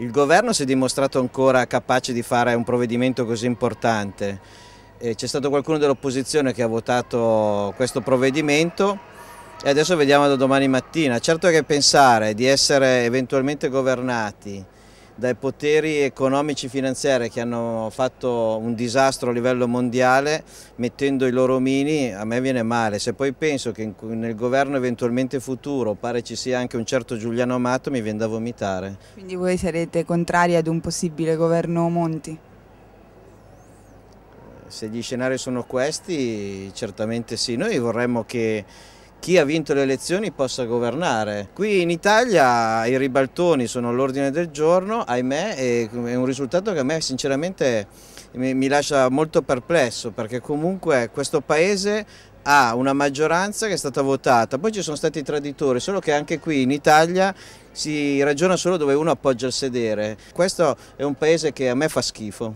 Il governo si è dimostrato ancora capace di fare un provvedimento così importante. C'è stato qualcuno dell'opposizione che ha votato questo provvedimento e adesso vediamo da domani mattina. Certo che pensare di essere eventualmente governati dai poteri economici e finanziari che hanno fatto un disastro a livello mondiale mettendo i loro mini a me viene male. Se poi penso che nel governo eventualmente futuro pare ci sia anche un certo Giuliano Amato mi viene da vomitare. Quindi voi sarete contrari ad un possibile governo Monti? Se gli scenari sono questi certamente sì, noi vorremmo che chi ha vinto le elezioni possa governare. Qui in Italia i ribaltoni sono all'ordine del giorno, ahimè, è un risultato che a me sinceramente mi lascia molto perplesso perché comunque questo paese ha una maggioranza che è stata votata, poi ci sono stati i traditori, solo che anche qui in Italia si ragiona solo dove uno appoggia il sedere. Questo è un paese che a me fa schifo.